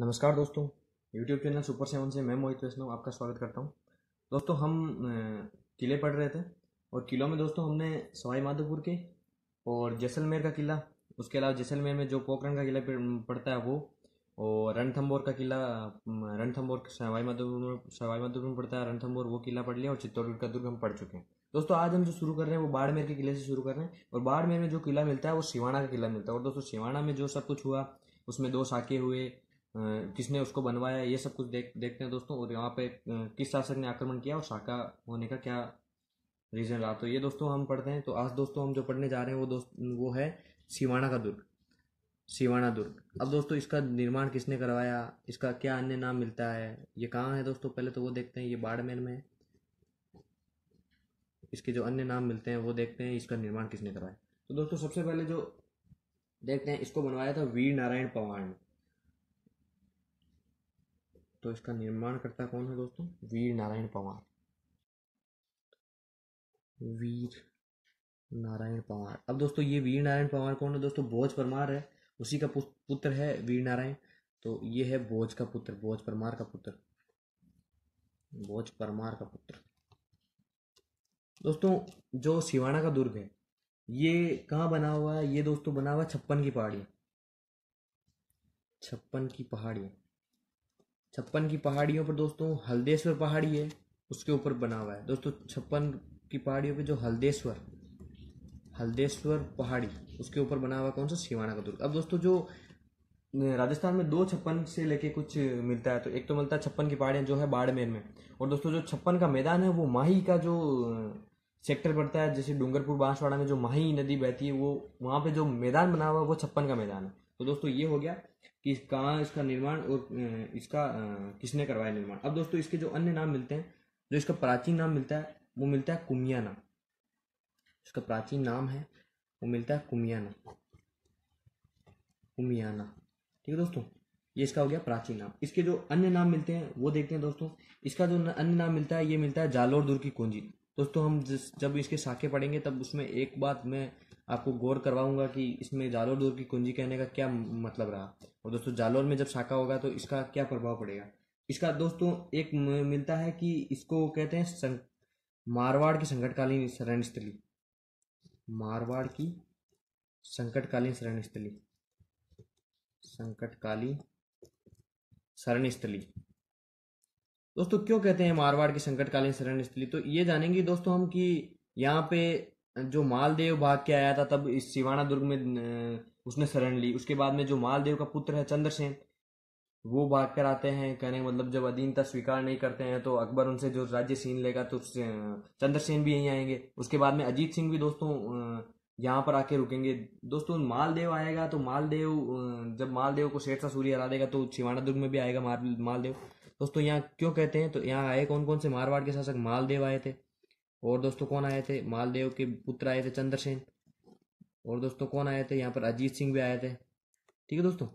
नमस्कार दोस्तों YouTube channel super seven से मैं मोहित वैष्णव आपका स्वागत करता हूँ दोस्तों हम किले पढ़ रहे थे और किलों में दोस्तों हमने सवाई माधोपुर के और जैसलमेर का किला उसके अलावा जैसलमेर में जो पोखरण का किला पड़ता है वो और रणथम्बोर का किला रणथम्बोर सवाई माधोपुर में सवाई माधोपुर में पड़ता है रणथम्बोर वो किला पढ़ लिया और चित्तौड़गढ़ का दुर्ग हम पढ़ चुके हैं दोस्तों आज हम जो शुरू कर रहे हैं वो बाड़मेर के किले से शुरू कर रहे हैं और बाड़मेर में जो किला मिलता है वो सिवाना का किला मिलता है और दोस्तों सिवाना में जो सब कुछ हुआ उसमें दो साके हुए किसने उसको बनवाया ये सब कुछ देख देखते हैं दोस्तों और यहाँ पे किस शासक ने आक्रमण किया और शाखा होने का क्या रीज़न रहा तो ये दोस्तों हम पढ़ते हैं तो आज दोस्तों हम जो पढ़ने जा रहे हैं वो दोस्त वो है सीवाणा का दुर्ग सीवाणा दुर्ग अब दोस्तों इसका निर्माण किसने करवाया इसका क्या अन्य नाम मिलता है ये कहाँ है दोस्तों पहले तो वो देखते हैं ये बाड़मेर में इसके जो अन्य नाम मिलते हैं वो देखते हैं इसका निर्माण किसने करवाया तो दोस्तों सबसे पहले जो देखते हैं इसको बनवाया था वीर नारायण पवार ने तो इसका निर्माण करता कौन है दोस्तों वीर नारायण पवार वीर नारायण पवार अब दोस्तों ये वीर नारायण पवार कौन है दोस्तों बोझ परमार है उसी का पुत्र है वीर नारायण तो ये है बोझ का पुत्र बोझ परमार का पुत्र बोझ परमार का पुत्र दोस्तों जो सिवाना का दुर्ग है ये कहाँ बना हुआ है ये दोस्तों बना हुआ छप्पन की पहाड़ियां छप्पन की पहाड़ियां छप्पन की पहाड़ियों पर दोस्तों हल्देश्वर पहाड़ी है उसके ऊपर बना हुआ है दोस्तों छप्पन की पहाड़ियों पर जो हल्देश्वर हल्देश्वर पहाड़ी उसके ऊपर बना हुआ कौन सा सिवाना का दुर्ग अब दोस्तों जो राजस्थान में दो छप्पन से लेके कुछ मिलता है तो एक तो मिलता है छप्पन की पहाड़ियाँ जो है बाड़मेर में और दोस्तों जो छप्पन का मैदान है वो माही का जो सेक्टर पड़ता है जैसे डूंगरपुर बांसवाड़ा में जो माही नदी बहती है वो वहाँ पे जो मैदान बना हुआ है वो छप्पन का मैदान है तो दोस्तों ये हो गया कि कहाँ इसका निर्माण और इसका किसने करवाया निर्माण अब दोस्तों इसके जो अन्य नाम मिलते हैं जो इसका प्राचीन नाम मिलता है वो मिलता है कुमियाना इसका प्राचीन नाम है वो मिलता है कुमियाना कुमियाना ठीक है दोस्तों ये इसका हो गया प्राचीन नाम इसके जो अन्य नाम मिलते हैं वो देखते हैं दोस्तों इसका जो अन्य नाम मिलता है ये मिलता है जालोर दुर्ग की कुंजी दोस्तों हम जब इसके शाखे पढ़ेंगे तब उसमें एक बात मैं आपको गौर करवाऊंगा कि इसमें जालोर दूर की कुंजी कहने का क्या मतलब रहा और दोस्तों जालोर में जब शाखा होगा तो इसका क्या प्रभाव पड़ेगा इसका दोस्तों एक मिलता है कि इसको कहते हैं सं, मारवाड़ की संकटकालीन शरण स्थली मारवाड़ की संकटकालीन शरण स्थली संकटकालीन शरण स्थली दोस्तों क्यों कहते हैं मारवाड़ की संकटकालीन शरण स्थली तो ये जानेंगे दोस्तों हम कि यहाँ पे जो मालदेव भाग के आया था तब इस सिवाना दुर्ग में उसने शरण ली उसके बाद में जो मालदेव का पुत्र है चंद्रसेन वो भाग कर आते हैं कहने मतलब जब अधीनता स्वीकार नहीं करते हैं तो अकबर उनसे जो राज्य सीन लेगा तो चंद्रसेन भी यहीं आएंगे उसके बाद में अजीत सिंह भी दोस्तों यहाँ पर आके रुकेंगे दोस्तों मालदेव आएगा तो मालदेव जब मालदेव को शेरसा सूर्य हरा देगा तो छिवाना दुर्ग में भी आएगा मालदेव दोस्तों यहाँ क्यों कहते हैं तो यहाँ आए कौन कौन से मारवाड़ के शासक मालदेव आए थे और दोस्तों कौन आए थे मालदेव के पुत्र आए थे चंद्रसेन और दोस्तों कौन आए थे यहाँ पर अजीत सिंह भी आए थे ठीक है दोस्तों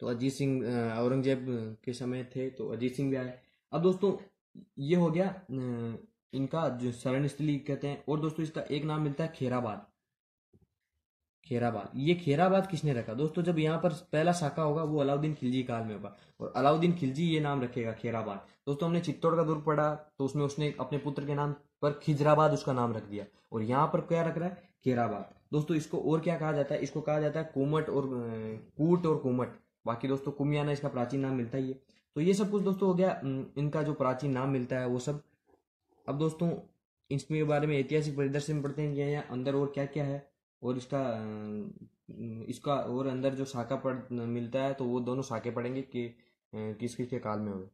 तो अजीत सिंह औरंगजेब के समय थे तो अजीत सिंह भी आए अब दोस्तों ये हो गया इनका जो शरण स्थली कहते हैं और दोस्तों इसका एक नाम मिलता है खेराबाद खेराबाद ये खेराबाद किसने रखा दोस्तों जब यहाँ पर पहला शाखा होगा वो अलाउद्दीन खिलजी काल में होगा और अलाउद्दीन खिलजी ये नाम रखेगा खेराबाद दोस्तों हमने चित्तौड़ का दुर्ग पढ़ा तो उसमें उसने अपने पुत्र के नाम पर खिजराबाद उसका नाम रख दिया और यहाँ पर क्या रख रहा है केराबाद दोस्तों इसको और क्या कहा जाता है इसको कहा जाता है कोमट और कूट और कोमट बाकी दोस्तों कुमियाना इसका प्राचीन नाम मिलता ही है तो ये सब कुछ दोस्तों हो गया इनका जो प्राचीन नाम मिलता है वो सब अब दोस्तों इसमें बारे में ऐतिहासिक परिदृश्य में पढ़ते हैं कि यहाँ अंदर और क्या क्या है और इसका इसका और अंदर जो शाखा पढ़ मिलता है तो वो दोनों शाखे पढ़ेंगे कि किस किस के काल में हुए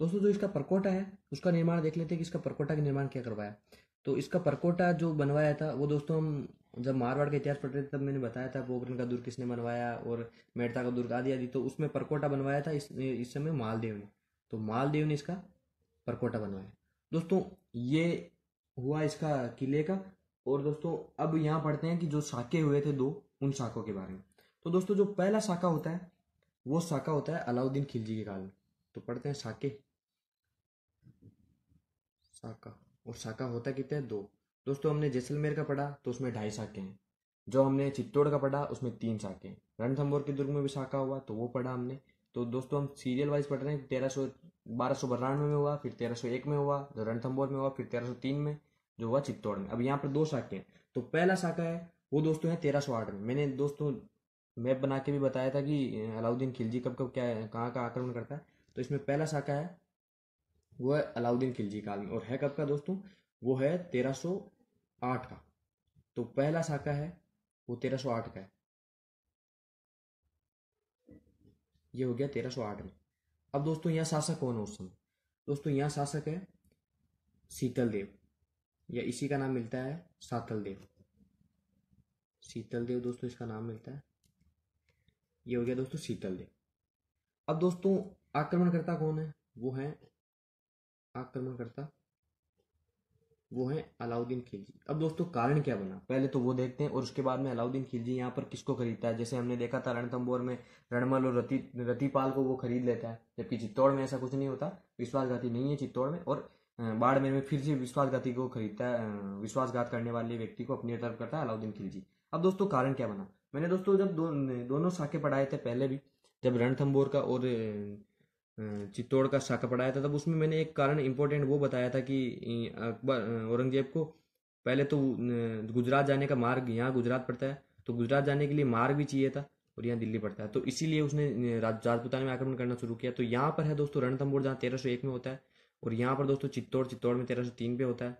दोस्तों जो इसका परकोटा है उसका निर्माण देख लेते हैं कि इसका परकोटा का निर्माण क्या करवाया तो इसका परकोटा जो बनवाया था वो दोस्तों हम जब मारवाड़ का इतिहास पढ़ रहे थे तब मैंने बताया था पोखरण का दुर्ग किसने बनवाया और मेड़ता का दुर्ग आदि आदि तो उसमें परकोटा बनवाया था इस इस समय मालदेव ने तो मालदेव ने इसका परकोटा बनवाया दोस्तों ये हुआ इसका किले का और दोस्तों अब यहाँ पढ़ते हैं कि जो शाखे हुए थे दो उन शाखों के बारे में तो दोस्तों जो पहला शाखा होता है वो शाखा होता है अलाउद्दीन खिलजी के काल में तो पढ़ते हैं शाखे शाखा और शाखा होता कितने दो दोस्तों हमने जैसलमेर का पढ़ा तो उसमें ढाई शाखें हैं जो हमने चित्तौड़ का पढ़ा उसमें तीन हैं रणथम्बोर के दुर्ग में भी शाखा हुआ तो वो पढ़ा हमने तो दोस्तों हम सीरियल वाइज पढ़ रहे हैं तेरह सौ बारह सौ बारानवे में हुआ फिर तेरह सौ एक में हुआ जो तो रणथम्बोर में हुआ फिर तेरह सौ तीन में जो हुआ चित्तौड़ में अब यहाँ पर दो हैं तो पहला शाखा है वो दोस्तों है तेरह सौ आठ में मैंने दोस्तों मैप बना के भी बताया था कि अलाउद्दीन खिलजी कब कब क्या कहाँ का आक्रमण करता है तो इसमें पहला शाखा है वो है अलाउद्दीन खिलजी काल में और है कब का दोस्तों वो है आठ का तो पहला शाखा है वो आठ का है ये हो गया तेरह आठ में अब दोस्तों यहाँ शासक कौन है उस समय दोस्तों यहाँ शासक है शीतल देव या इसी का नाम मिलता है सातल देव शीतल देव दोस्तों इसका नाम मिलता है ये हो गया दोस्तों शीतल देव अब दोस्तों आक्रमणकर्ता कौन है वो है आक्रमण करता वो है अलाउद्दीन खिलजी अब दोस्तों कारण क्या बना पहले तो वो देखते हैं और उसके बाद में अलाउद्दीन खिलजी यहाँ पर किसको खरीदता है जैसे हमने देखा था रणथम्बोर में रणमल और रति रतिपाल को वो खरीद लेता है जबकि चित्तौड़ में ऐसा कुछ नहीं होता विश्वासघाती नहीं है चित्तौड़ में और बाड़मेर में फिर से विश्वासघाती को खरीदता है विश्वासघात करने वाले व्यक्ति को अपनी तरफ करता है अलाउद्दीन खिलजी अब दोस्तों कारण क्या बना मैंने दोस्तों जब दो, दोनों शाखे पढ़ाए थे पहले भी जब रणथम्बोर का और चित्तौड़ का शाखा पढ़ाया था तब उसमें मैंने एक कारण इम्पोर्टेंट वो बताया था कि अकबर औरंगजेब को पहले तो गुजरात जाने का मार्ग यहाँ गुजरात पड़ता है तो गुजरात जाने के लिए मार्ग भी चाहिए था और यहाँ दिल्ली पड़ता है तो इसीलिए उसने राजपुताना में आक्रमण करना शुरू किया तो यहाँ पर है दोस्तों रणथम्बोर जहाँ तेरह सौ एक में होता है और यहाँ पर दोस्तों चित्तौड़ चित्तौड़ में तेरह सौ तीन पे होता है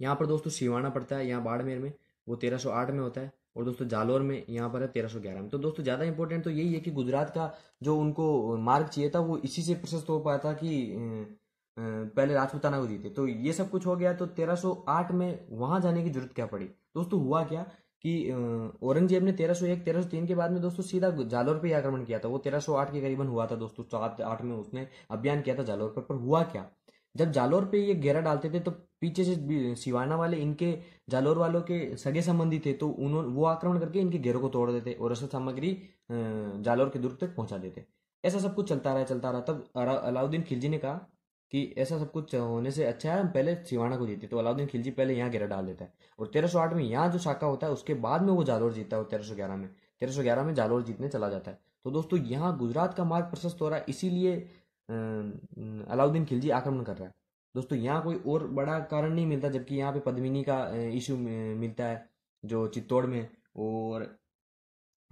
यहाँ पर दोस्तों शिवाना पड़ता है यहाँ बाड़मेर में वो तेरह सौ आठ में होता है और दोस्तों जालोर में यहाँ पर है तेरह सौ ग्यारह में तो दोस्तों ज़्यादा इंपॉर्टेंट तो यही है कि गुजरात का जो उनको मार्ग चाहिए था वो इसी से प्रशस्त हो पाया था कि पहले राजपूताना को जीते तो ये सब कुछ हो गया तो 1308 में वहां जाने की जरूरत क्या पड़ी दोस्तों हुआ क्या कि औरंगजेब ने 1301 1303 के बाद में दोस्तों सीधा जालौर पे आक्रमण किया था वो 1308 के करीबन हुआ था दोस्तों चार आठ में उसने अभियान किया था जालौर पर पर हुआ क्या जब जालौर पे ये घेरा डालते थे तो पीछे से सिवाना वाले इनके जालोर वालों के सगे संबंधी थे तो उन्होंने वो आक्रमण करके इनके घेरों को तोड़ देते और रसद सामग्री जालोर के दुर्ग तक पहुंचा देते ऐसा सब कुछ चलता रहा चलता रहा तब अलाउद्दीन खिलजी ने कहा कि ऐसा सब कुछ होने से अच्छा है हम पहले सिवाना को जीते तो अलाउद्दीन खिलजी पहले यहाँ घेरा डाल देता है और तेरह में यहाँ जो शाखा होता है उसके बाद में वो जालोर जीतता है तेरह में तेरह में जालोर जीतने चला जाता है तो दोस्तों यहाँ गुजरात का मार्ग प्रशस्त हो रहा है इसीलिए अलाउद्दीन खिलजी आक्रमण कर रहा है दोस्तों यहाँ कोई और बड़ा कारण नहीं मिलता जबकि यहाँ पे पद्मिनी का इशू मिलता है जो चित्तौड़ में और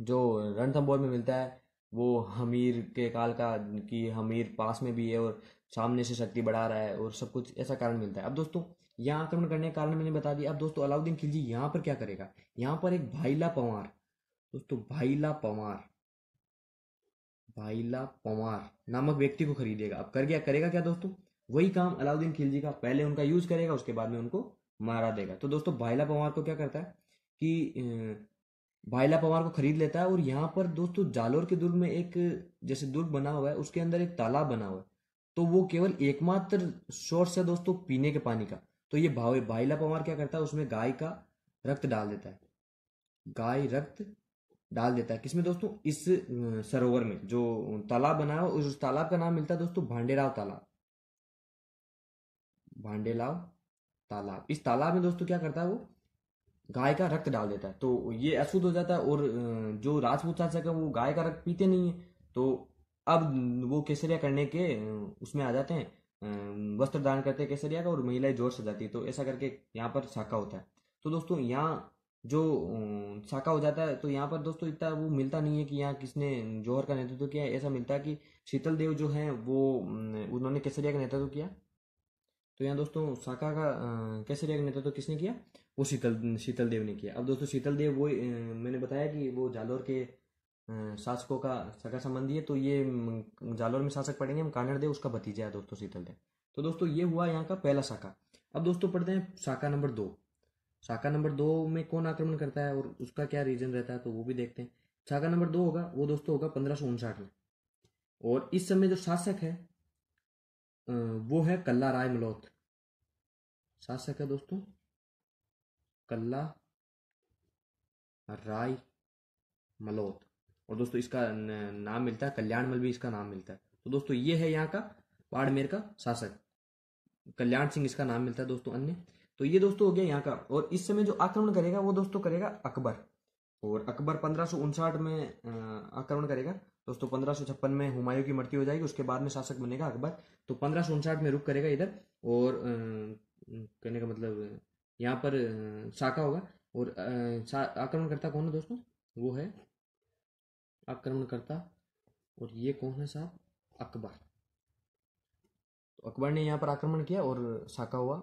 जो रणथम्बोर में मिलता है वो हमीर के काल का कि हमीर पास में भी है और सामने से शक्ति बढ़ा रहा है और सब कुछ ऐसा कारण मिलता है अब दोस्तों यहाँ आक्रमण करने का कारण मैंने बता दिया अब दोस्तों अलाउद्दीन खिलजी यहाँ पर क्या करेगा यहाँ पर एक भाईला पंवार दोस्तों भाईला पंवार भाईला पंवार नामक व्यक्ति को खरीदेगा अब कर गया करेगा क्या दोस्तों वही काम अलाउद्दीन खिलजी का पहले उनका यूज करेगा उसके बाद में उनको मारा देगा तो दोस्तों भाईला पवार को क्या करता है कि भाईला पवार को खरीद लेता है और यहाँ पर दोस्तों जालोर के दुर्ग में एक जैसे दुर्ग बना हुआ है उसके अंदर एक तालाब बना हुआ है तो वो केवल एकमात्र सोर्स है दोस्तों पीने के पानी का तो ये भाव भाईला पवार क्या करता है उसमें गाय का रक्त डाल देता है गाय रक्त डाल देता है किसमें दोस्तों इस सरोवर में जो तालाब बना हुआ उस तालाब का नाम मिलता है दोस्तों भांडेराव तालाब भांडेलाव तालाब इस तालाब में दोस्तों क्या करता है वो गाय का रक्त डाल देता है तो ये अशुद्ध हो जाता है और जो राजपूत शासक है वो गाय का रक्त पीते नहीं है तो अब वो केसरिया करने के उसमें आ जाते हैं वस्त्र दान करते हैं केसरिया का और महिलाएं जोर से जाती है तो ऐसा करके यहाँ पर शाखा होता है तो दोस्तों यहाँ जो शाखा हो जाता है तो यहाँ पर दोस्तों इतना वो मिलता नहीं है कि यहाँ किसने जौहर का नेतृत्व किया ऐसा मिलता है कि शीतल देव जो है वो उन्होंने केसरिया का नेतृत्व किया तो यहाँ दोस्तों शाखा का कैसे रिएक्ट नेता तो किसने किया वो शीतल शीतल देव ने किया अब दोस्तों शीतल देव वो मैंने बताया कि वो जालोर के शासकों का सगा संबंधी है तो ये जालोर में शासक पड़ेंगे हम कानड़ देव उसका भतीजा है दोस्तों शीतल देव तो दोस्तों ये हुआ यहाँ का पहला शाखा अब दोस्तों पढ़ते हैं शाखा नंबर दो शाखा नंबर दो में कौन आक्रमण करता है और उसका क्या रीजन रहता है तो वो भी देखते हैं शाखा नंबर दो होगा वो दोस्तों होगा पंद्रह में और इस समय जो शासक है वो है कल्ला राय मलोत शासक है दोस्तों कल्ला राय मलोत और दोस्तों इसका नाम मिलता है कल्याणमल भी इसका नाम मिलता है तो दोस्तों ये है यहाँ का बाड़मेर का शासक कल्याण सिंह इसका नाम मिलता है दोस्तों अन्य तो ये दोस्तों हो गया यहाँ का और इस समय जो आक्रमण करेगा वो दोस्तों करेगा अकबर और अकबर पंद्रह में आक्रमण करेगा दोस्तों पंद्रह में हुमायूं की मृत्यु हो जाएगी उसके बाद में शासक बनेगा अकबर तो पंद्रह सौ उनसाठ में रुक करेगा इधर और कहने का मतलब यहाँ पर शाखा होगा और आक्रमणकर्ता कौन है दोस्तों वो है आक्रमणकर्ता और ये कौन है साहब अकबर तो अकबर ने यहाँ पर आक्रमण किया और शाखा हुआ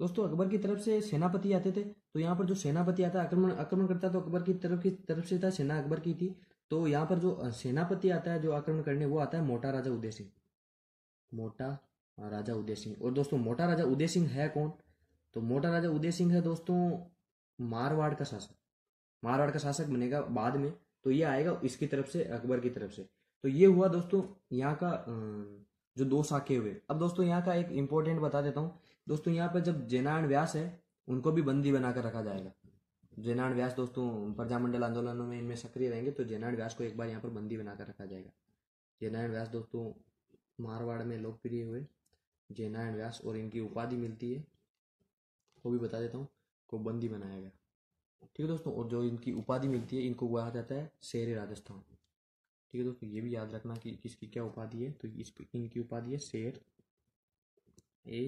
दोस्तों अकबर की तरफ से सेनापति आते थे तो यहाँ पर जो सेनापति आता आक्रमण आक्रमण करता तो अकबर की तरफ की तरफ से था सेना अकबर की थी तो यहाँ पर जो सेनापति आता है जो आक्रमण करने वो आता है मोटा राजा उदय सिंह मोटा राजा उदय सिंह और दोस्तों मोटा राजा उदय सिंह है कौन तो मोटा राजा उदय सिंह है दोस्तों मारवाड़ का शासक मारवाड़ का शासक बनेगा बाद में तो ये आएगा इसकी तरफ से अकबर की तरफ से तो ये हुआ दोस्तों यहाँ का जो दो शाखे हुए अब दोस्तों यहाँ का एक इम्पोर्टेंट बता देता हूँ दोस्तों यहाँ पर जब जयनारायण व्यास है उनको भी बंदी बनाकर रखा जाएगा जयनारायण व्यास दोस्तों प्रजामंडल आंदोलनों में इनमें सक्रिय रहेंगे तो जयनारायण व्यास को एक बार यहाँ पर बंदी बनाकर रखा जाएगा जयनारायण व्यास दोस्तों मारवाड़ में लोकप्रिय हुए जय नारायण व्यास और इनकी उपाधि मिलती है वो भी बता देता हूँ को बंदी बनाया गया ठीक है दोस्तों और जो इनकी उपाधि मिलती है इनको कहा जाता है शेर राजस्थान ठीक है दोस्तों ये भी याद रखना कि किसकी क्या उपाधि है तो इस इनकी उपाधि है शेर ए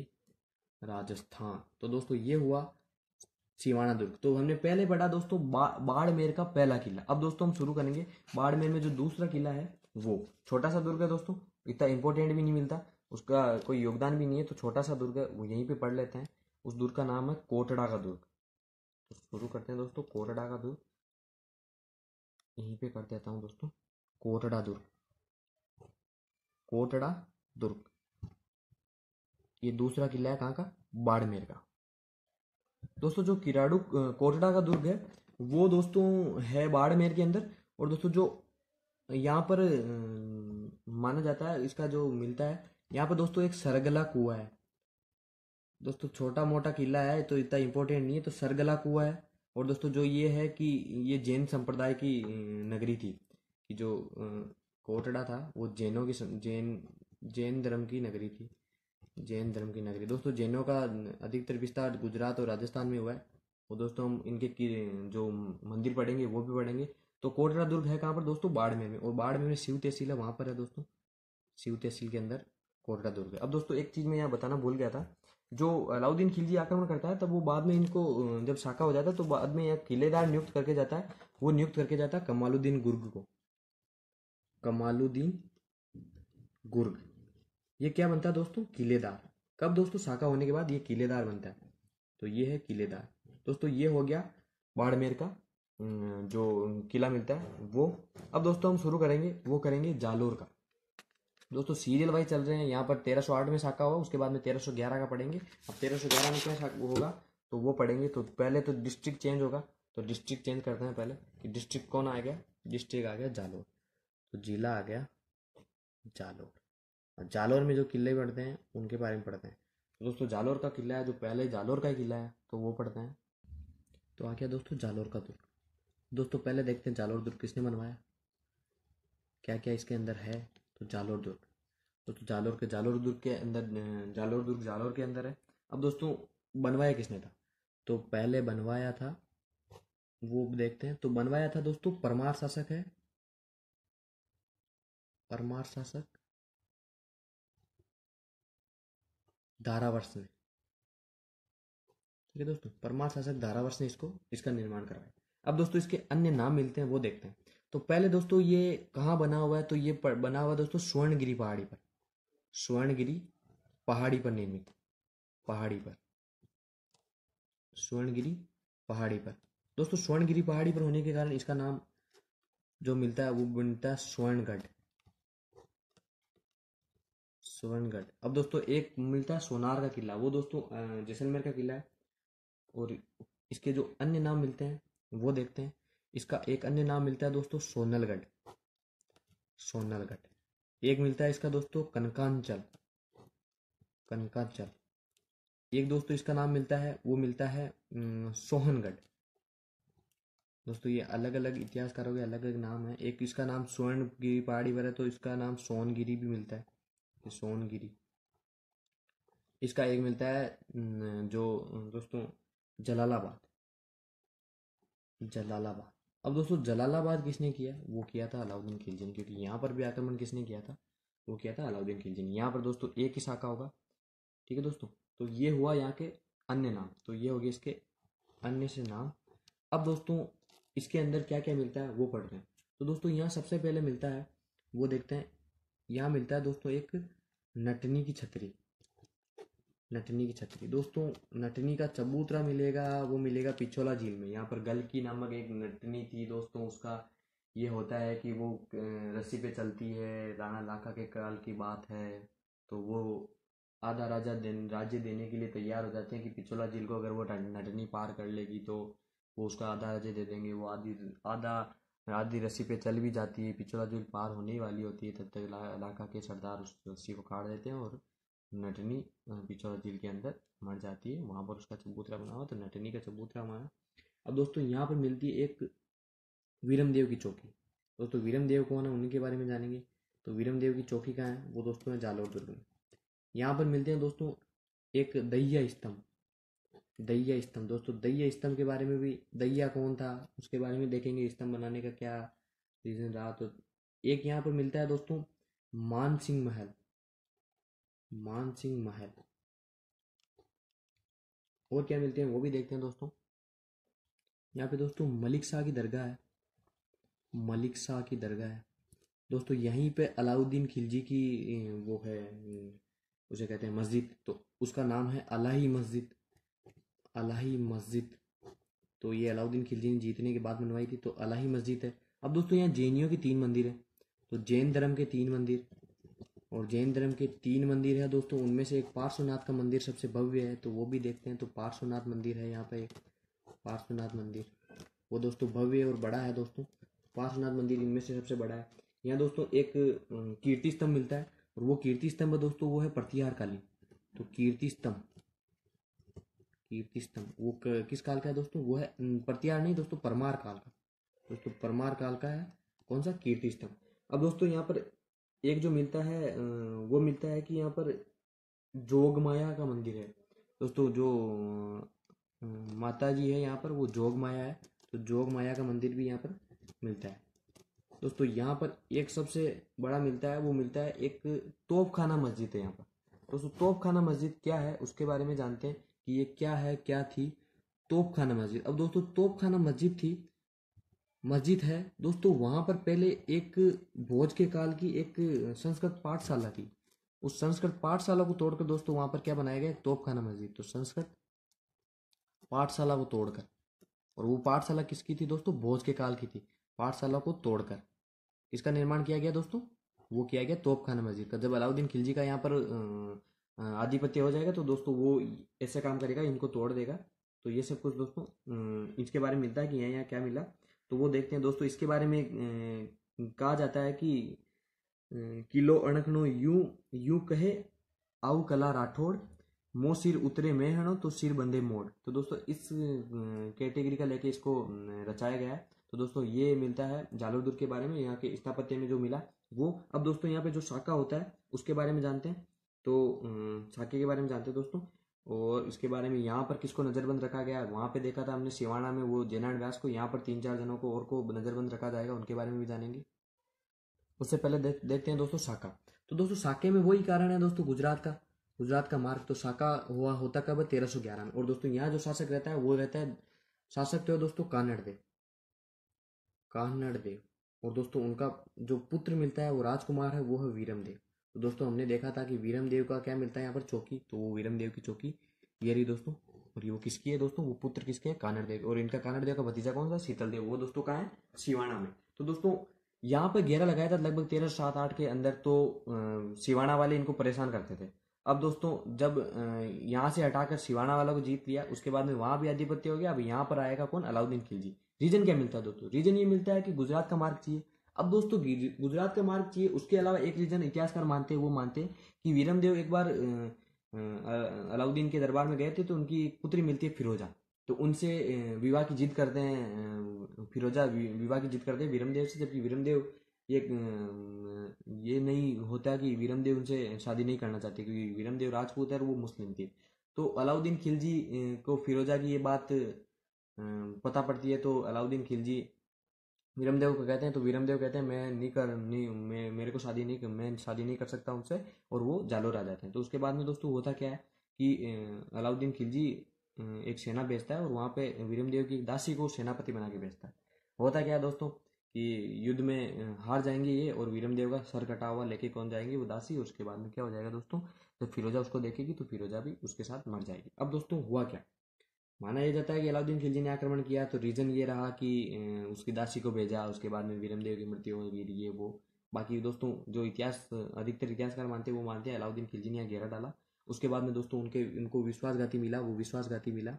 राजस्थान तो दोस्तों ये हुआ सीवाना दुर्ग तो हमने पहले पढ़ा दोस्तों बा, बाड़मेर का पहला किला अब दोस्तों हम शुरू करेंगे बाड़मेर में जो दूसरा किला है वो छोटा सा दुर्ग है दोस्तों इतना इम्पोर्टेंट भी नहीं मिलता उसका कोई योगदान भी नहीं है तो छोटा सा दुर्ग वो यहीं पे पढ़ लेते हैं उस दुर्ग का नाम है कोटड़ा का दुर्ग तो शुरू करते हैं दोस्तों कोटड़ा का दुर्ग यहीं पे कर देता हूँ दोस्तों कोटड़ा दुर्ग कोटड़ा दुर्ग ये दूसरा किला है कहाँ का बाड़मेर का दोस्तों जो किराड़ू कोटड़ा का दुर्ग है वो दोस्तों है बाड़मेर के अंदर और दोस्तों जो यहाँ पर माना जाता है इसका जो मिलता है यहाँ पर दोस्तों एक सरगला कुआ है दोस्तों छोटा मोटा किला है तो इतना इम्पोर्टेंट नहीं है तो सरगला कुआ है और दोस्तों जो ये है कि ये जैन संप्रदाय की नगरी थी कि जो कोटड़ा था वो जैनों की जैन जैन धर्म की नगरी थी जैन धर्म की नगरी दोस्तों जैनों का अधिकतर विस्तार गुजरात और राजस्थान में हुआ है और दोस्तों हम इनके जो मंदिर पढ़ेंगे वो भी पढ़ेंगे तो कोटरा दुर्ग है कहाँ पर दोस्तों बाड़मेर में और बाड़मेर में शिव तहसील है वहाँ पर है दोस्तों शिव तहसील के अंदर कोटरा दुर्ग है अब दोस्तों एक चीज़ मैं यहाँ बताना भूल गया था जो अलाउद्दीन खिलजी आक्रमण करता है तब वो बाद में इनको जब शाखा हो जाता है तो बाद में यह किलेदार नियुक्त करके जाता है वो नियुक्त करके जाता है कमालुद्दीन गुर्ग को कमालुद्दीन गुर्ग ये क्या बनता है दोस्तों किलेदार कब दोस्तों शाखा होने के बाद ये किलेदार बनता है तो ये है किलेदार दोस्तों ये हो गया बाड़मेर का जो किला मिलता है वो अब दोस्तों हम शुरू करेंगे वो करेंगे जालोर का दोस्तों सीरियल वाइज चल रहे हैं यहाँ पर तेरह सौ आठ में शाखा होगा उसके बाद में तेरह सौ ग्यारह का पढ़ेंगे अब तेरह सौ ग्यारह में क्या शाखा होगा तो वो पढ़ेंगे तो पहले तो डिस्ट्रिक्ट चेंज होगा तो डिस्ट्रिक्ट चेंज करते हैं पहले कि डिस्ट्रिक्ट कौन आ गया डिस्ट्रिक्ट आ गया जालोर तो जिला आ गया जालोर और जालोर में जो किले पढ़ते हैं उनके बारे में पढ़ते हैं तो दोस्तों जालोर का किला है जो पहले जालोर का किला है तो वो पढ़ते हैं तो आ गया दोस्तों जालोर का दुर्ग दोस्तों पहले देखते हैं जालोर दुर्ग किसने बनवाया क्या क्या इसके अंदर है तो जालोर दुर्ग दोस्तों जालोर के जालोर दुर्ग के अंदर जालोर दुर्ग जालोर के अंदर है अब दोस्तों बनवाया किसने था तो पहले बनवाया था वो देखते हैं तो बनवाया था दोस्तों परमार शासक है परमार शासक धारावर्ष ने ठीक है दोस्तों परमार शासक धारावर्ष ने इसको इसका निर्माण करवाया अब दोस्तों इसके अन्य नाम मिलते हैं वो देखते हैं तो पहले दोस्तों ये कहाँ बना हुआ है तो ये बना हुआ है दोस्तों स्वर्णगिरी पहाड़ी पर स्वर्णगिरी पहाड़ी पर निर्मित पहाड़ी पर स्वर्णगिरी पहाड़ी पर दोस्तों स्वर्णगिरी पहाड़ी पर होने के कारण इसका नाम जो मिलता है वो बनता है स्वर्णगढ़ स्वर्णगढ़ अब दोस्तों एक मिलता है सोनार का किला वो दोस्तों जैसलमेर का किला है और इसके जो अन्य नाम मिलते हैं वो देखते हैं इसका एक अन्य नाम मिलता है दोस्तों सोनलगढ़ सोनलगढ़ एक मिलता है इसका दोस्तों कनकांचल कनकांचल एक दोस्तों इसका नाम मिलता है वो मिलता है सोहनगढ़ दोस्तों ये अलग अलग इतिहासकारों के अलग अलग नाम है एक इसका नाम स्वर्णगिरी पहाड़ी पर है तो इसका नाम सोनगिरी भी मिलता है सोनगिरी इसका एक मिलता है जो दोस्तों जलालाबाद जलालाबाद अब दोस्तों जलालाबाद किसने किया वो किया था अलाउद्दीन खिलजी ने क्योंकि यहाँ पर भी आक्रमण किसने किया था वो किया था अलाउद्दीन खिलजी ने यहाँ पर दोस्तों एक ही शाखा होगा ठीक है दोस्तों तो ये हुआ यहाँ के अन्य नाम तो ये हो गए इसके अन्य से नाम अब दोस्तों इसके अंदर क्या क्या मिलता है वो पढ़ते हैं तो दोस्तों यहाँ सबसे पहले मिलता है वो देखते हैं यहाँ मिलता है दोस्तों एक नटनी की छतरी नटनी की छतरी दोस्तों नटनी का चबूतरा मिलेगा वो मिलेगा पिछोला झील में यहाँ पर गल की नामक एक नटनी थी दोस्तों उसका ये होता है कि वो रस्सी पे चलती है राणा लाखा के काल की बात है तो वो आधा राजा दिन राज्य देने के लिए तैयार हो जाते हैं कि पिछोला झील को अगर वो नटनी पार कर लेगी तो वो उसका आधा राज्य दे देंगे वो आधी आधा आधी रस्सी पे चल भी जाती है पिछोला झील पार होने ही वाली होती है तब तक इलाका के सरदार उस रस्सी को काट देते हैं और नटनी बिचौरा झील के अंदर मर जाती है वहाँ पर उसका चबूतरा बना हुआ तो नटनी का चबूतरा हमारा अब दोस्तों यहाँ पर मिलती है एक वीरमदेव की चौकी दोस्तों वीरमदेव कौन है उनके बारे में जानेंगे तो वीरमदेव की चौकी कहाँ है वो दोस्तों है जालोर दुर्ग में यहाँ पर मिलते हैं दोस्तों एक दहिया स्तंभ दहिया स्तंभ दोस्तों दहिया स्तंभ के बारे में भी दहिया कौन था उसके बारे में देखेंगे स्तंभ बनाने का क्या रीज़न रहा तो एक यहाँ पर मिलता है दोस्तों मानसिंह महल मान सिंह महल और क्या मिलते हैं वो भी देखते हैं दोस्तों यहाँ पे दोस्तों मलिक शाह की दरगाह है मलिक शाह की दरगाह है दोस्तों यहीं पे अलाउद्दीन खिलजी की वो है उसे कहते हैं मस्जिद तो उसका नाम है अलाही मस्जिद अलाही मस्जिद तो ये अलाउद्दीन खिलजी ने जीतने के बाद बनवाई थी तो अलाही मस्जिद है अब दोस्तों यहाँ जैनियों की तीन मंदिर है तो जैन धर्म के तीन मंदिर और जैन धर्म के तीन मंदिर है दोस्तों उनमें से एक पार्श्वनाथ का मंदिर सबसे भव्य है तो वो भी देखते हैं तो पार्श्वनाथ मंदिर है यहाँ पे एक पार्श्वनाथ मंदिर वो दोस्तों भव्य और बड़ा है दोस्तों पार्श्वनाथ मंदिर इनमें से सबसे बड़ा है यहाँ दोस्तों एक कीर्ति स्तंभ मिलता है और वो कीर्ति स्तंभ दोस्तों वो है प्रतिहार कालीन तो कीर्ति स्तंभ कीर्ति स्तंभ वो किस काल का है दोस्तों वो है प्रतिहार नहीं दोस्तों परमार काल का दोस्तों परमार काल का है कौन सा कीर्ति स्तंभ अब दोस्तों यहाँ पर एक जो मिलता है वो मिलता है कि यहाँ पर जोगमाया का मंदिर है दोस्तों जो माता जी है यहाँ पर वो जोग माया है तो जोग माया का मंदिर भी यहाँ पर मिलता है दोस्तों यहाँ पर एक सबसे बड़ा मिलता है वो मिलता है एक तोपखाना मस्जिद है यहाँ पर दोस्तों तोपखाना मस्जिद क्या है उसके बारे में जानते हैं कि ये क्या है क्या थी तोपखाना मस्जिद अब दोस्तों तोपखाना मस्जिद थी मस्जिद है दोस्तों वहाँ पर पहले एक भोज के काल की एक संस्कृत पाठशाला थी उस संस्कृत पाठशाला को तोड़कर दोस्तों वहाँ पर क्या बनाया गया तोपखाना मस्जिद तो संस्कृत पाठशाला को तोड़कर और वो पाठशाला किसकी थी दोस्तों भोज के काल की थी पाठशाला को तोड़कर इसका निर्माण किया गया दोस्तों वो किया गया तोपखाना मस्जिद का जब अलाउद्दीन खिलजी का यहाँ पर आधिपत्य हो जाएगा तो दोस्तों वो ऐसे काम करेगा इनको तोड़ देगा तो ये सब कुछ दोस्तों इसके बारे में मिलता है कि यहाँ यहाँ क्या मिला तो वो देखते हैं दोस्तों इसके बारे में कहा जाता है कि किलो अणकनो यू यू कहे आऊ कला राठौड़ मो सिर उतरे मैं हणो तो सिर बंदे मोड़ तो दोस्तों इस कैटेगरी का लेके इसको रचाया गया है तो दोस्तों ये मिलता है दुर्ग के बारे में यहाँ के स्थापत्य में जो मिला वो अब दोस्तों यहाँ पे जो शाखा होता है उसके बारे में जानते हैं तो शाखे के बारे में जानते हैं दोस्तों और इसके बारे में यहाँ पर किसको नज़रबंद रखा गया वहाँ पे देखा था हमने सिवाना में वो जेनाड व्यास को यहाँ पर तीन चार जनों को और को नज़रबंद रखा जाएगा उनके बारे में भी जानेंगे उससे पहले देख, देखते हैं दोस्तों शाखा तो दोस्तों शाखे में वही कारण है दोस्तों गुजरात का गुजरात का मार्ग तो शाखा हुआ होता कब तेरह सौ ग्यारह में और दोस्तों यहाँ जो शासक रहता है वो रहता है शासक तो दोस्तों कानड़ कानड़देव और दोस्तों उनका जो पुत्र मिलता है वो राजकुमार है वो है वीरम देव तो दोस्तों हमने देखा था कि वीरम देव का क्या मिलता है यहाँ पर चौकी तो वो वीरम देव की चौकी ये रही दोस्तों और ये वो किसकी है दोस्तों वो पुत्र किसके हैं कानड़ देव और इनका कानड़ देव का भतीजा कौन सा शीतल देव वो दोस्तों कहाँ है शिवाना में तो दोस्तों यहाँ पर घेरा लगाया था लगभग तेरह सात आठ के अंदर तो शिवाना वाले इनको परेशान करते थे अब दोस्तों जब यहाँ से हटाकर शिवाना वाला को जीत लिया उसके बाद में वहाँ भी आधिपत्य हो गया अब यहाँ पर आएगा कौन अलाउद्दीन खिलजी रीजन क्या मिलता है दोस्तों रीजन ये मिलता है कि गुजरात का मार्ग चाहिए अब दोस्तों गुजरात का मार्ग चाहिए उसके अलावा एक रीजन इतिहासकार मानते हैं वो मानते हैं कि वीरमदेव एक बार अलाउद्दीन के दरबार में गए थे तो उनकी पुत्री मिलती है फिरोजा तो उनसे विवाह की जिद करते हैं फिरोजा विवाह की जिद करते हैं वीरमदेव से जबकि वीरमदेव ये ये नहीं होता कि वीरमदेव उनसे शादी नहीं करना चाहते क्योंकि वीरमदेव राजपूत है और वो मुस्लिम थे तो अलाउद्दीन खिलजी को फिरोजा की ये बात पता पड़ती है तो अलाउद्दीन खिलजी वीरमदेव को कहते हैं तो वीरमदेव कहते हैं मैं नहीं कर नहीं मैं मेरे को शादी नहीं मैं शादी नहीं कर सकता उनसे और वो जालोर आ जाते हैं तो उसके बाद में दोस्तों होता क्या है कि अलाउद्दीन खिलजी एक सेना भेजता है और वहाँ पे वीरमदेव की दासी को सेनापति बना के भेजता है होता क्या है दोस्तों कि युद्ध में हार जाएंगे ये और वीरमदेव का सर कटा हुआ लेके कौन जाएंगे वो दासी उसके बाद में क्या हो जाएगा दोस्तों जब फिरोजा उसको देखेगी तो फिरोजा भी उसके साथ मर जाएगी अब दोस्तों हुआ क्या माना यह जाता है कि अलाउद्दीन खिलजी ने आक्रमण किया तो रीज़न ये रहा कि उसकी दासी को भेजा उसके बाद में वीरमदेव की मृत्यु गई ये वो बाकी दोस्तों जो इतिहास अधिकतर इतिहासकार मानते हैं वो मानते हैं अलाउद्दीन खिलजी ने यहाँ घेरा डाला उसके बाद में दोस्तों उनके उनको विश्वासघाती मिला वो विश्वासघाती मिला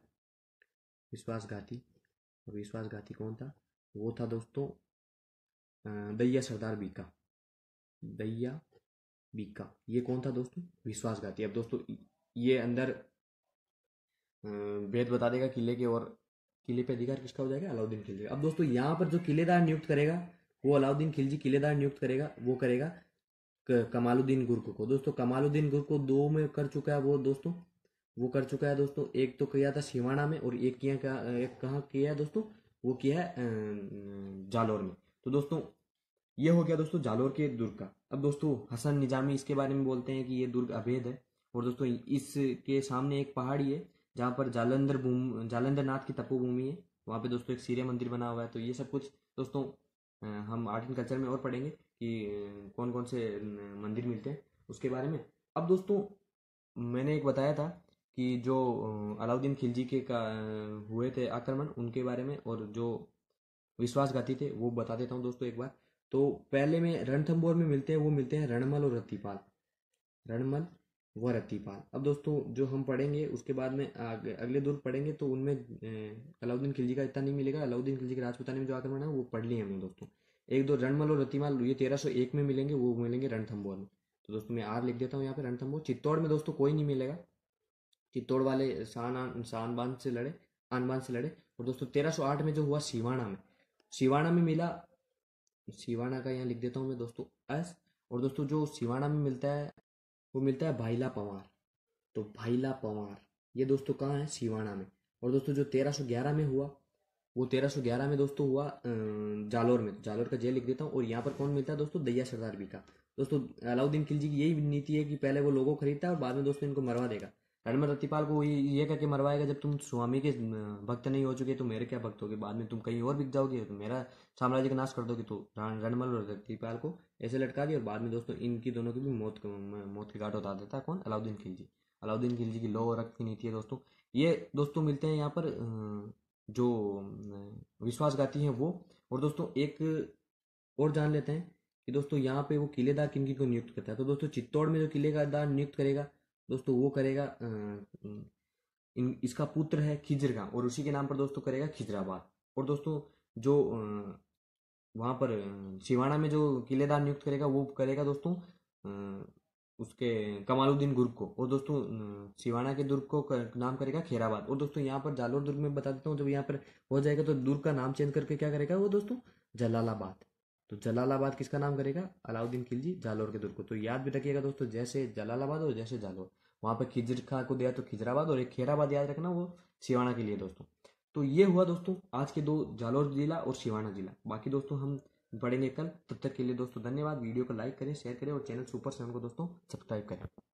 विश्वासघाती और विश्वासघाती कौन था वो था दोस्तों दैया सरदार बीका दैया बीका ये कौन था दोस्तों विश्वासघाती अब दोस्तों ये अंदर वेद बता देगा किले के और किले पे अधिकार किसका हो जाएगा अलाउद्दीन खिलजी अब दोस्तों यहाँ पर जो किलेदार नियुक्त करेगा वो अलाउद्दीन खिलजी किलेदार नियुक्त करेगा वो करेगा कमालुद्दीन गुरकू को दोस्तों कमालुद्दीन को दो में कर चुका है वो दोस्तों वो कर चुका है दोस्तों एक तो किया था शिवाना में और एक किया का, एक कहाँ किया है दोस्तों वो किया है जालोर में तो दोस्तों ये हो गया दोस्तों जालोर के दुर्ग का अब दोस्तों हसन निजामी इसके बारे में बोलते हैं कि ये दुर्ग अभेद है और दोस्तों इसके सामने एक पहाड़ी है जहाँ पर जालंधर भूमि जालंधर नाथ की तपोभूमि है वहाँ पे दोस्तों एक सीरे मंदिर बना हुआ है तो ये सब कुछ दोस्तों हम आर्ट एंड कल्चर में और पढ़ेंगे कि कौन कौन से मंदिर मिलते हैं उसके बारे में अब दोस्तों मैंने एक बताया था कि जो अलाउद्दीन खिलजी के का हुए थे आक्रमण उनके बारे में और जो विश्वासघाती थे वो बता देता हूँ दोस्तों एक बार तो पहले में रणथम्बोर में मिलते हैं वो मिलते हैं रणमल और रत्तीपाल रणमल व रतिपाल अब दोस्तों जो हम पढ़ेंगे उसके बाद में अगले दूर पढ़ेंगे तो उनमें अलाउद्दीन खिलजी का इतना नहीं मिलेगा अलाउद्दीन खिलजी के राजपुताने में जो आक्रमण है वो पढ़ लिए हमने दोस्तों एक दो रणमल और रतिमाल ये तेरह सौ एक में मिलेंगे वो मिलेंगे रणथम्बोर में तो दोस्तों मैं आर लिख देता हूँ यहाँ पे रणथम्बोर चित्तौड़ में दोस्तों कोई नहीं मिलेगा चित्तौड़ वाले शान शान बांध से लड़े आन बांध से लड़े और दोस्तों तेरह सौ आठ में जो हुआ शिवाणा में शिवाणा में मिला शिवाणा का यहाँ लिख देता हूँ मैं दोस्तों एस और दोस्तों जो शिवाणा में मिलता है वो मिलता है भाईला पंवार तो भाईला पंवार ये दोस्तों कहाँ है सीवाना में और दोस्तों जो ग्यारह में हुआ वो ग्यारह में दोस्तों हुआ जालोर में जालोर का जेल लिख देता हूँ और यहाँ पर कौन मिलता है दोस्तों दैया सरदार भी का दोस्तों अलाउद्दीन खिलजी की यही नीति है कि पहले वो लोगों खरीदता है और बाद में दोस्तों इनको मरवा देगा रणमल रतिपाल को ये ये कह के मरवाएगा जब तुम स्वामी के भक्त नहीं हो चुके तो मेरे क्या भक्त होगे बाद में तुम कहीं और बिक जाओगे तो मेरा साम्राज्य का नाश कर दोगे तो रणमल और रतिपाल को ऐसे लटका दिया और बाद में दोस्तों इनकी दोनों की भी मौत मौत के घाट उतार देता है कौन अलाउद्दीन खिलजी अलाउद्दीन खिलजी की लो रक्त की नीति है दोस्तों ये दोस्तों मिलते हैं यहाँ पर जो विश्वासघाती है वो और दोस्तों एक और जान लेते हैं कि दोस्तों यहाँ पे वो किलेदार किन किन को नियुक्त करता है तो दोस्तों चित्तौड़ में जो किलेदार नियुक्त करेगा दोस्तों वो करेगा इन इसका पुत्र है खिजरगा और उसी के नाम पर दोस्तों करेगा खिजराबाद और दोस्तों जो वहाँ पर शिवाना में जो किलेदार नियुक्त करेगा वो करेगा दोस्तों उसके कमालुद्दीन गुर्ग को और दोस्तों सिवाना के दुर्ग को कर, नाम करेगा खेराबाद और दोस्तों यहाँ पर जालोर दुर्ग में बता देता हूँ जब यहाँ पर हो जाएगा तो दुर्ग का नाम चेंज करके क्या करेगा वो दोस्तों जलालाबाद तो जलालाबाद किसका नाम करेगा अलाउद्दीन खिलजी जालोर के दुर्ग को तो याद भी रखिएगा दोस्तों जैसे जलालाबाद और जैसे जालोर वहाँ पर खिजर खा को दिया तो खिजराबाद और एक खेराबाद याद रखना वो शिवाणा के लिए दोस्तों तो ये हुआ दोस्तों आज के दो जालोर जिला और शिवाणा जिला बाकी दोस्तों हम पढ़ेंगे कल तब तक के लिए दोस्तों धन्यवाद वीडियो को लाइक करें शेयर करें और चैनल सुपर सेवन को दोस्तों सब्सक्राइब करें